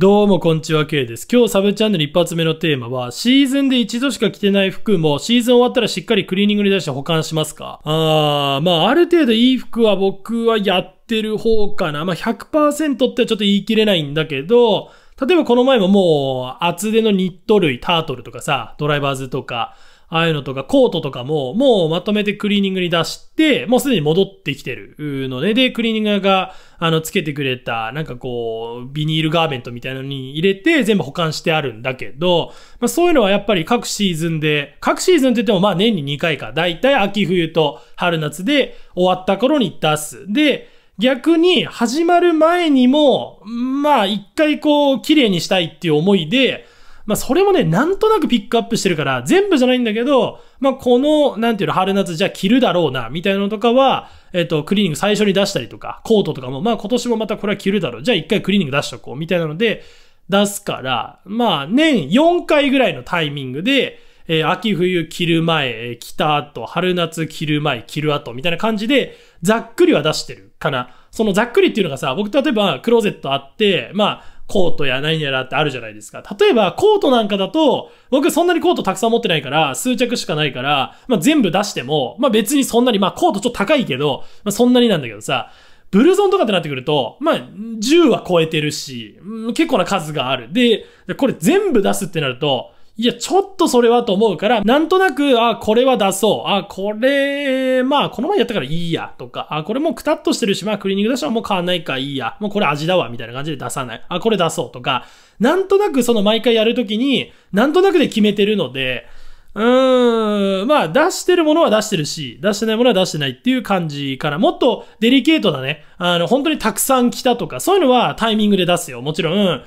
どうもこんにちは、K です。今日サブチャンネル一発目のテーマは、シーズンで一度しか着てない服も、シーズン終わったらしっかりクリーニングに出して保管しますかあー、まあある程度いい服は僕はやってる方かな。まあ100%ってちょっと言い切れないんだけど、例えばこの前ももう、厚手のニット類、タートルとかさ、ドライバーズとか、ああいうのとか、コートとかも、もうまとめてクリーニングに出して、もうすでに戻ってきてるので、で、クリーニングが、あの、つけてくれた、なんかこう、ビニールガーメントみたいなのに入れて、全部保管してあるんだけど、まあそういうのはやっぱり各シーズンで、各シーズンって言ってもまあ年に2回か、だいたい秋冬と春夏で終わった頃に出す。で、逆に始まる前にも、まあ一回こう、綺麗にしたいっていう思いで、まあそれもね、なんとなくピックアップしてるから、全部じゃないんだけど、まあこの、なんていうの、春夏じゃあ着るだろうな、みたいなのとかは、えっ、と、クリーニング最初に出したりとか、コートとかも、まあ今年もまたこれは着るだろう。じゃあ一回クリーニング出しとこう、みたいなので、出すから、まあ年4回ぐらいのタイミングで、えー、秋冬着る前、えー、着た後、春夏着る前、着る後、みたいな感じで、ざっくりは出してるかな。そのざっくりっていうのがさ、僕例えばクローゼットあって、まあ、コートや何やらってあるじゃないですか。例えば、コートなんかだと、僕そんなにコートたくさん持ってないから、数着しかないから、まあ、全部出しても、まあ、別にそんなに、まあ、コートちょっと高いけど、まあ、そんなになんだけどさ、ブルゾンとかってなってくると、まあ、10は超えてるし、結構な数がある。で、これ全部出すってなると、いや、ちょっとそれはと思うから、なんとなく、あ、これは出そう。あ、これ、まあ、この前やったからいいや。とか、あ、これもうくたっとしてるし、まあ、クリーニング出したらもう買わないかいいや。もうこれ味だわ、みたいな感じで出さない。あ、これ出そう。とか、なんとなくその毎回やるときに、なんとなくで決めてるので、うーん、まあ、出してるものは出してるし、出してないものは出してないっていう感じから、もっとデリケートだね、あの、本当にたくさん来たとか、そういうのはタイミングで出すよ。もちろん、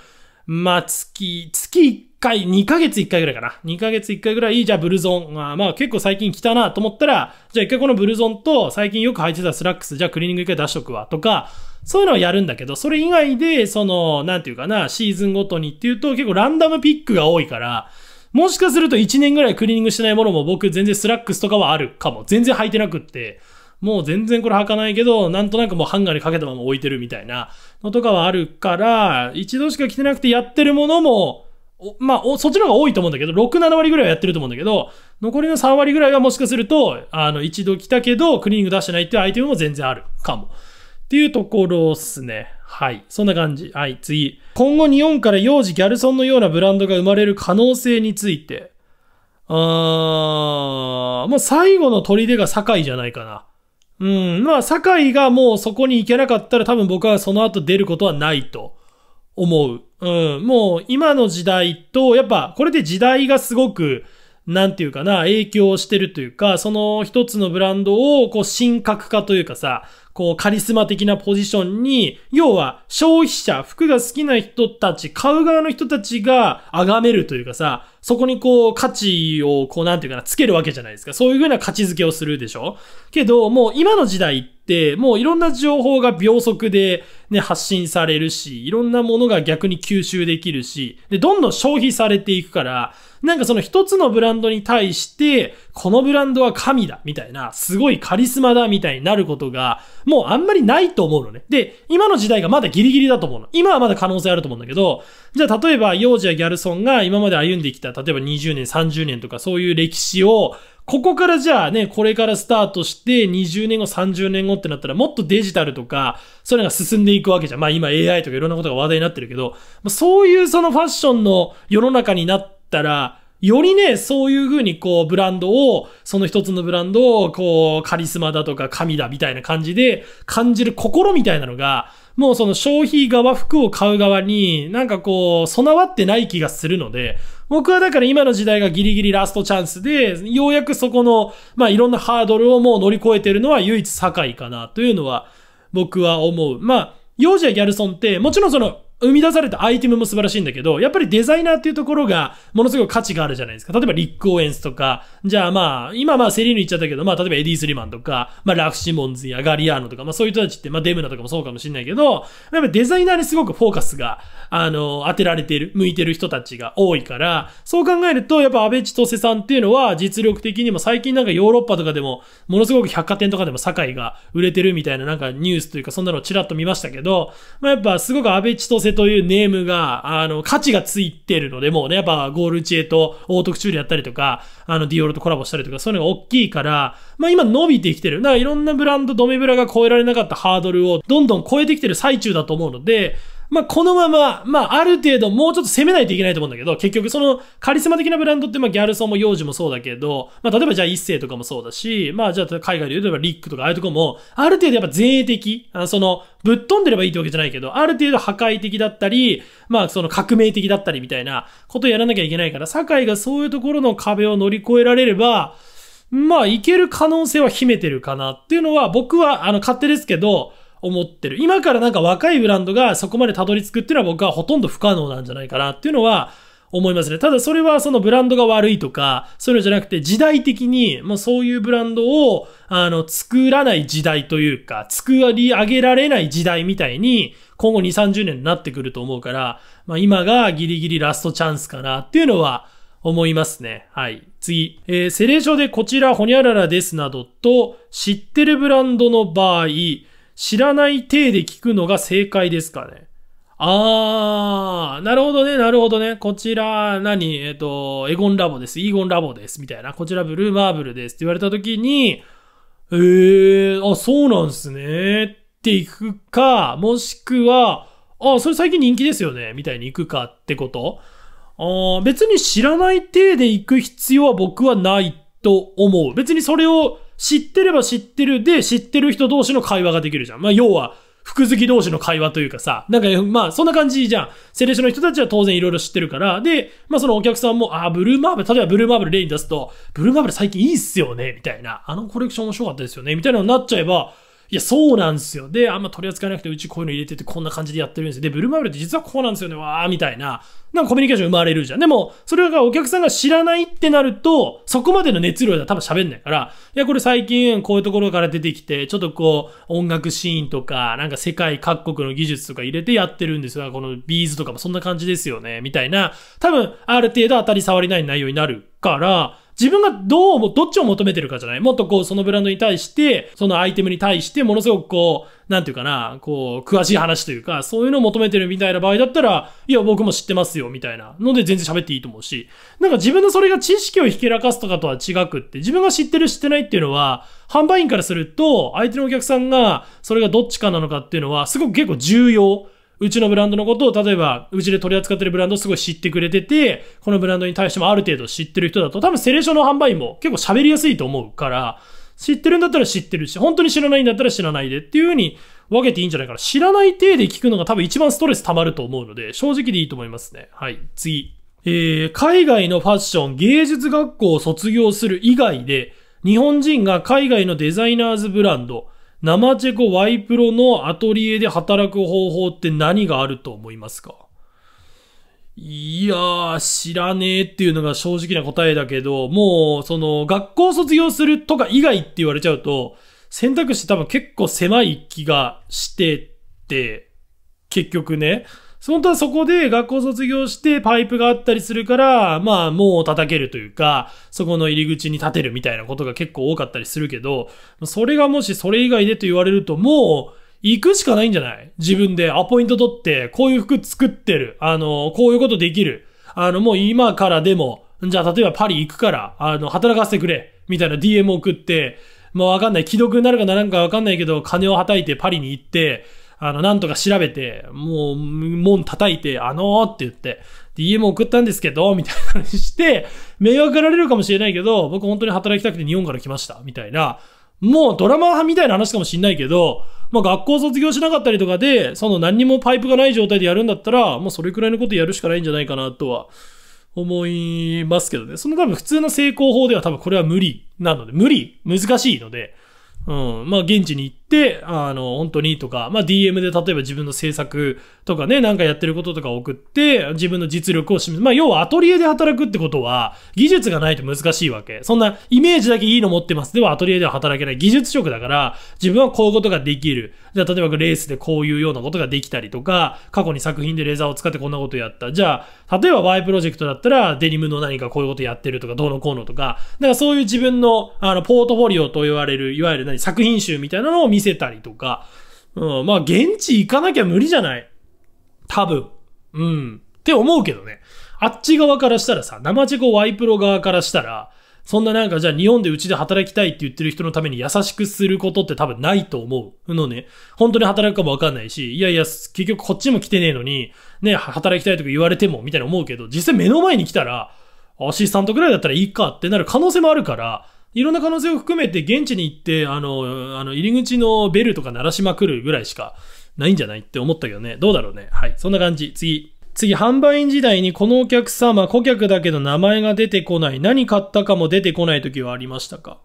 まあ、月、月1回、2ヶ月1回ぐらいかな。2ヶ月1回ぐらい、じゃあブルゾン。まあ、まあ結構最近来たなと思ったら、じゃあ一回このブルゾンと最近よく履いてたスラックス、じゃあクリーニング一回出しとくわとか、そういうのはやるんだけど、それ以外で、その、なんていうかな、シーズンごとにっていうと結構ランダムピックが多いから、もしかすると1年ぐらいクリーニングしてないものも僕全然スラックスとかはあるかも。全然履いてなくって。もう全然これ履かないけど、なんとなくもうハンガーにかけたまま置いてるみたいなのとかはあるから、一度しか着てなくてやってるものも、まあ、そっちの方が多いと思うんだけど、6、7割ぐらいはやってると思うんだけど、残りの3割ぐらいはもしかすると、あの、一度着たけど、クリーニング出してないっていうアイテムも全然あるかも。っていうところっすね。はい。そんな感じ。はい、次。今後日本から幼児ギャルソンのようなブランドが生まれる可能性について。あー、もう最後の砦が堺じゃないかな。うん、まあ、酒井がもうそこに行けなかったら多分僕はその後出ることはないと思う。うん、もう今の時代と、やっぱこれで時代がすごく、なんていうかな、影響してるというか、その一つのブランドをこう神格化というかさ、こう、カリスマ的なポジションに、要は、消費者、服が好きな人たち、買う側の人たちが崇めるというかさ、そこにこう、価値を、こう、なんていうかな、つけるわけじゃないですか。そういう風な価値づけをするでしょけど、もう今の時代って、もういろんな情報が秒速でね、発信されるし、いろんなものが逆に吸収できるし、で、どんどん消費されていくから、なんかその一つのブランドに対して、このブランドは神だ、みたいな、すごいカリスマだ、みたいになることが、もうあんまりないと思うのね。で、今の時代がまだギリギリだと思うの。今はまだ可能性あると思うんだけど、じゃあ例えば、幼児やギャルソンが今まで歩んできた、例えば20年、30年とかそういう歴史を、ここからじゃあね、これからスタートして20年後、30年後ってなったらもっとデジタルとか、それが進んでいくわけじゃん。まあ今 AI とかいろんなことが話題になってるけど、そういうそのファッションの世の中になったら、よりね、そういう風にこう、ブランドを、その一つのブランドを、こう、カリスマだとか神だみたいな感じで感じる心みたいなのが、もうその消費側、服を買う側に、なんかこう、備わってない気がするので、僕はだから今の時代がギリギリラストチャンスで、ようやくそこの、まあいろんなハードルをもう乗り越えてるのは唯一境かな、というのは、僕は思う。まあ、幼児やギャルソンって、もちろんその、生み出されたアイテムも素晴らしいんだけど、やっぱりデザイナーっていうところが、ものすごい価値があるじゃないですか。例えば、リック・オーエンスとか、じゃあまあ、今まあ、セリーヌ言っちゃったけど、まあ、例えばエディ・スリマンとか、まあ、ラフ・シモンズやガリアーノとか、まあ、そういう人たちって、まあ、デムナとかもそうかもしれないけど、やっぱデザイナーにすごくフォーカスが、あの、当てられてる、向いてる人たちが多いから、そう考えると、やっぱ、安倍千歳さんっていうのは、実力的にも最近なんかヨーロッパとかでも、ものすごく百貨店とかでも堺が売れてるみたいななんかニュースというか、そんなのをちらっと見ましたけど、まあ、やっぱ、すごく安倍千歳瀬というネームが、あの、価値がついてるので、もうね、やっぱゴールチエとオートクチュールやったりとか、あの、ディオールとコラボしたりとか、そういうのが大きいから、まあ今伸びてきてる。だからいろんなブランド、ドメブラが超えられなかったハードルをどんどん超えてきてる最中だと思うので、まあ、このまま、まあ、ある程度もうちょっと攻めないといけないと思うんだけど、結局そのカリスマ的なブランドって、まあ、ギャルソンも幼児もそうだけど、まあ、例えばじゃあ一世とかもそうだし、まあ、じゃあ海外で言えばリックとかああいうとこも、ある程度やっぱ前衛的、あその、ぶっ飛んでればいいってわけじゃないけど、ある程度破壊的だったり、まあ、その革命的だったりみたいなことをやらなきゃいけないから、社会がそういうところの壁を乗り越えられれば、まあ、いける可能性は秘めてるかなっていうのは、僕は、あの、勝手ですけど、思ってる。今からなんか若いブランドがそこまでたどり着くっていうのは僕はほとんど不可能なんじゃないかなっていうのは思いますね。ただそれはそのブランドが悪いとか、そういうのじゃなくて時代的にまあ、そういうブランドをあの作らない時代というか、作り上げられない時代みたいに今後2、30年になってくると思うから、まあ今がギリギリラストチャンスかなっていうのは思いますね。はい。次。えー、セレーシンでこちら、ホニャララですなどと、知ってるブランドの場合、知らない体で聞くのが正解ですかね。あー、なるほどね、なるほどね。こちら、何えっ、ー、と、エゴンラボです。イーゴンラボです。みたいな。こちら、ブルーマーブルです。って言われたときに、えー、あ、そうなんすね。って行くか、もしくは、あ、それ最近人気ですよね。みたいに行くかってことあ別に知らない体で行く必要は僕はないと思う。別にそれを知ってれば知ってるで、知ってる人同士の会話ができるじゃん。まあ、要は、服好き同士の会話というかさ、なんか、まあ、そんな感じじゃん。セレッショの人たちは当然いろいろ知ってるから、で、まあ、そのお客さんも、あ、ブルーマーブル、例えばブルーマーブル例に出すと、ブルーマーブル最近いいっすよね、みたいな、あのコレクション面白かったですよね、みたいなのになっちゃえば、いや、そうなんですよ。で、あんま取り扱いなくて、うちこういうの入れてて、こんな感じでやってるんですよ。で、ブルーマーブルって実はこうなんですよね、わー、みたいな。なんかコミュニケーション生まれるじゃん。でも、それがお客さんが知らないってなると、そこまでの熱量では多分喋んないから、いや、これ最近こういうところから出てきて、ちょっとこう、音楽シーンとか、なんか世界各国の技術とか入れてやってるんですよ。このビーズとかもそんな感じですよね、みたいな。多分、ある程度当たり障りない内容になるから、自分がどう、どっちを求めてるかじゃないもっとこう、そのブランドに対して、そのアイテムに対して、ものすごくこう、なんていうかな、こう、詳しい話というか、そういうのを求めてるみたいな場合だったら、いや、僕も知ってますよ、みたいなので全然喋っていいと思うし、なんか自分のそれが知識をひけらかすとかとは違くって、自分が知ってる知ってないっていうのは、販売員からすると、相手のお客さんが、それがどっちかなのかっていうのは、すごく結構重要。うちのブランドのことを、例えば、うちで取り扱ってるブランドをすごい知ってくれてて、このブランドに対してもある程度知ってる人だと、多分セレーションの販売員も結構喋りやすいと思うから、知ってるんだったら知ってるし、本当に知らないんだったら知らないでっていう風に分けていいんじゃないかな。知らない体で聞くのが多分一番ストレス溜まると思うので、正直でいいと思いますね。はい、次。えー、海外のファッション、芸術学校を卒業する以外で、日本人が海外のデザイナーズブランド、生チェコワイプロのアトリエで働く方法って何があると思いますかいやー、知らねえっていうのが正直な答えだけど、もう、その、学校卒業するとか以外って言われちゃうと、選択肢多分結構狭い気がしてて、結局ね、本当はそこで学校卒業してパイプがあったりするから、まあ、門を叩けるというか、そこの入り口に立てるみたいなことが結構多かったりするけど、それがもしそれ以外でと言われると、もう、行くしかないんじゃない自分でアポイント取って、こういう服作ってる。あの、こういうことできる。あの、もう今からでも、じゃあ例えばパリ行くから、あの、働かせてくれ。みたいな DM 送って、もうわかんない。既読になるかならんかわかんないけど、金をはたいてパリに行って、あの、なんとか調べて、もう、門叩いて、あのーって言って、DM 送ったんですけど、みたいなにして、迷惑られるかもしれないけど、僕本当に働きたくて日本から来ました、みたいな。もうドラマ派みたいな話かもしんないけど、まあ学校卒業しなかったりとかで、その何にもパイプがない状態でやるんだったら、もうそれくらいのことやるしかないんじゃないかなとは思いますけどね。その多分普通の成功法では多分これは無理なので、無理難しいので、うん、まあ現地に行って、で、あの、本当にとか、まあ、DM で例えば自分の制作とかね、なんかやってることとか送って、自分の実力を示す。まあ、要はアトリエで働くってことは、技術がないと難しいわけ。そんな、イメージだけいいの持ってます。では、アトリエでは働けない。技術職だから、自分はこういうことができる。じゃあ、例えばレースでこういうようなことができたりとか、過去に作品でレーザーを使ってこんなことやった。じゃあ、例えば Y プロジェクトだったら、デニムの何かこういうことやってるとか、どうのこうのとか、だからそういう自分の、あの、ポートフォリオと言われる、いわゆる何、作品集みたいなのを見見せたりとか、うん、まあ現地行かなきゃ無理じゃない多分。うん。って思うけどね。あっち側からしたらさ、生チェコワイプロ側からしたら、そんななんかじゃあ日本でうちで働きたいって言ってる人のために優しくすることって多分ないと思うのね。本当に働くかもわかんないし、いやいや、結局こっちも来てねえのに、ね、働きたいとか言われても、みたいな思うけど、実際目の前に来たら、アシスタントくらいだったらいいかってなる可能性もあるから、いろんな可能性を含めて現地に行って、あの、あの、入り口のベルとか鳴らしまくるぐらいしかないんじゃないって思ったけどね。どうだろうね。はい。そんな感じ。次。次、販売員時代にこのお客様、顧客だけど名前が出てこない。何買ったかも出てこない時はありましたか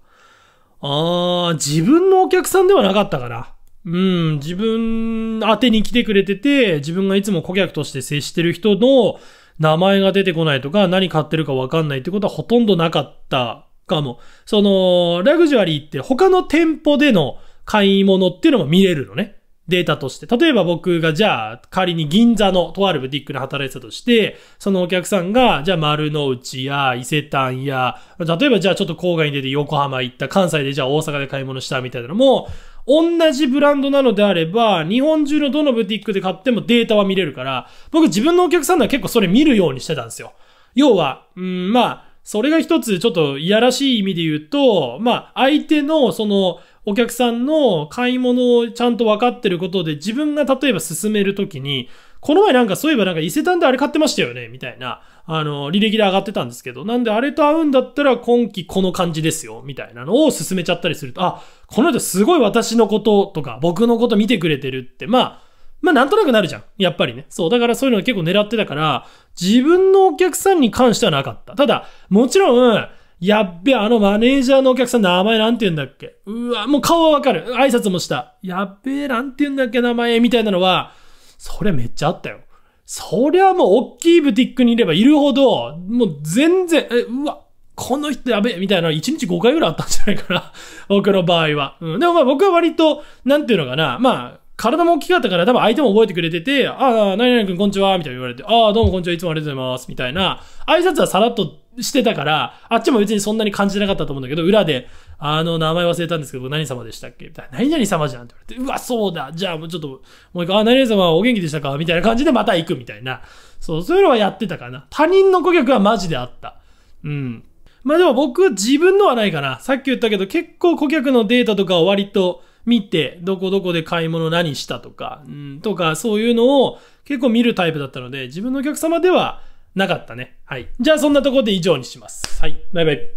あー、自分のお客さんではなかったかな。うん、自分宛てに来てくれてて、自分がいつも顧客として接してる人の名前が出てこないとか、何買ってるかわかんないってことはほとんどなかったかも、その、ラグジュアリーって他の店舗での買い物っていうのも見れるのね。データとして。例えば僕がじゃあ仮に銀座のとあるブティックで働いてたとして、そのお客さんがじゃあ丸の内や伊勢丹や、例えばじゃあちょっと郊外に出て横浜行った、関西でじゃあ大阪で買い物したみたいなのも、同じブランドなのであれば、日本中のどのブティックで買ってもデータは見れるから、僕自分のお客さんでは結構それ見るようにしてたんですよ。要は、うん、まあ、それが一つちょっといやらしい意味で言うと、まあ、相手のその、お客さんの買い物をちゃんと分かってることで、自分が例えば進めるときに、この前なんかそういえばなんか伊勢丹であれ買ってましたよねみたいな、あの、履歴で上がってたんですけど、なんであれと合うんだったら今期この感じですよ、みたいなのを進めちゃったりすると、あ、この人すごい私のこととか、僕のこと見てくれてるって、まあ、まあなんとなくなるじゃん。やっぱりね。そう。だからそういうの結構狙ってたから、自分のお客さんに関してはなかった。ただ、もちろん、やっべ、あのマネージャーのお客さん名前なんて言うんだっけうわ、もう顔はわかる。挨拶もした。やっべなんて言うんだっけ名前みたいなのは、そりゃめっちゃあったよ。そりゃもう大きいブティックにいればいるほど、もう全然、え、うわ、この人やべえみたいなの1日5回ぐらいあったんじゃないかな。僕の場合は。うん。でもまあ僕は割と、なんていうのかな。まあ、体も大きかったから多分相手も覚えてくれてて、ああ、何々君こんにちは、みたいな言われて、ああ、どうもこんにちは、いつもありがとうございます、みたいな、挨拶はさらっとしてたから、あっちも別にそんなに感じなかったと思うんだけど、裏で、あの、名前忘れたんですけど、何様でしたっけみたいな、何々様じゃんって言われて、うわ、そうだ、じゃあもうちょっと、もう一回、あ、何々様お元気でしたかみたいな感じでまた行くみたいな。そう、そういうのはやってたかな。他人の顧客はマジであった。うん。まあでも僕、自分のはないかな。さっき言ったけど、結構顧客のデータとかを割と、見て、どこどこで買い物何したとか、うん、とか、そういうのを結構見るタイプだったので、自分のお客様ではなかったね。はい。じゃあそんなところで以上にします。はい。バイバイ。